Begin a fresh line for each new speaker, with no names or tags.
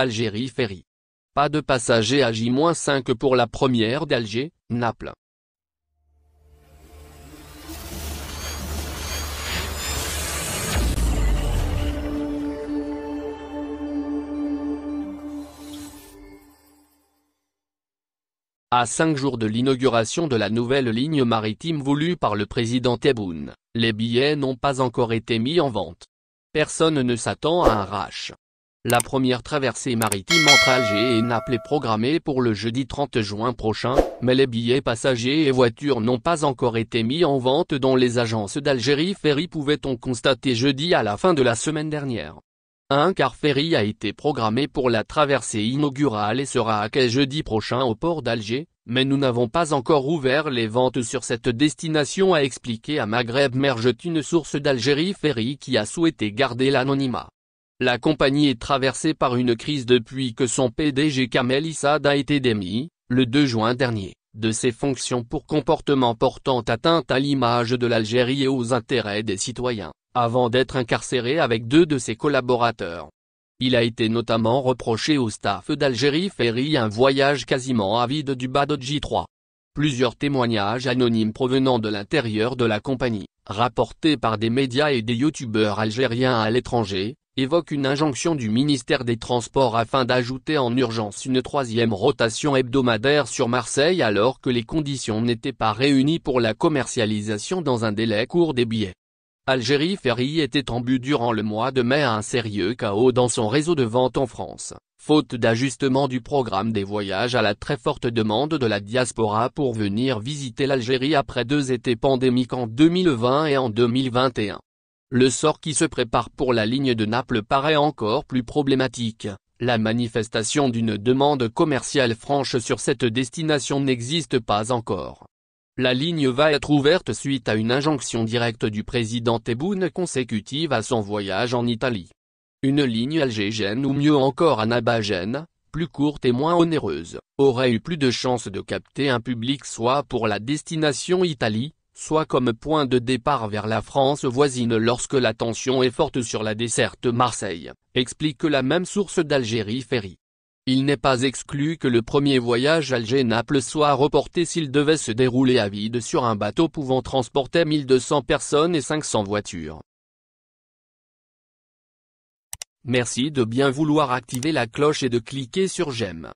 Algérie Ferry. Pas de passagers à J-5 pour la première d'Alger, Naples. À cinq jours de l'inauguration de la nouvelle ligne maritime voulue par le président Tebboune, les billets n'ont pas encore été mis en vente. Personne ne s'attend à un rach la première traversée maritime entre Alger et Naples est programmée pour le jeudi 30 juin prochain, mais les billets passagers et voitures n'ont pas encore été mis en vente dans les agences d'Algérie Ferry pouvait-on constater jeudi à la fin de la semaine dernière. Un car ferry a été programmé pour la traversée inaugurale et sera à quai jeudi prochain au port d'Alger, mais nous n'avons pas encore ouvert les ventes sur cette destination a expliqué à Maghreb une source d'Algérie Ferry qui a souhaité garder l'anonymat. La compagnie est traversée par une crise depuis que son PDG Kamel Issad a été démis, le 2 juin dernier, de ses fonctions pour comportement portant atteinte à l'image de l'Algérie et aux intérêts des citoyens, avant d'être incarcéré avec deux de ses collaborateurs. Il a été notamment reproché au staff d'Algérie Ferry un voyage quasiment avide du bas 3 Plusieurs témoignages anonymes provenant de l'intérieur de la compagnie, rapportés par des médias et des youtubeurs algériens à l'étranger, évoque une injonction du ministère des Transports afin d'ajouter en urgence une troisième rotation hebdomadaire sur Marseille alors que les conditions n'étaient pas réunies pour la commercialisation dans un délai court des billets. Algérie Ferry était en but durant le mois de mai à un sérieux chaos dans son réseau de vente en France, faute d'ajustement du programme des voyages à la très forte demande de la diaspora pour venir visiter l'Algérie après deux étés pandémiques en 2020 et en 2021. Le sort qui se prépare pour la ligne de Naples paraît encore plus problématique. La manifestation d'une demande commerciale franche sur cette destination n'existe pas encore. La ligne va être ouverte suite à une injonction directe du président Tebboune consécutive à son voyage en Italie. Une ligne algégène ou mieux encore anabagène, plus courte et moins onéreuse, aurait eu plus de chances de capter un public soit pour la destination Italie, soit comme point de départ vers la France voisine lorsque la tension est forte sur la desserte Marseille, explique la même source d'Algérie Ferry. Il n'est pas exclu que le premier voyage Alger-Naples soit reporté s'il devait se dérouler à vide sur un bateau pouvant transporter 1200 personnes et 500 voitures. Merci de bien vouloir activer la cloche et de cliquer sur j'aime.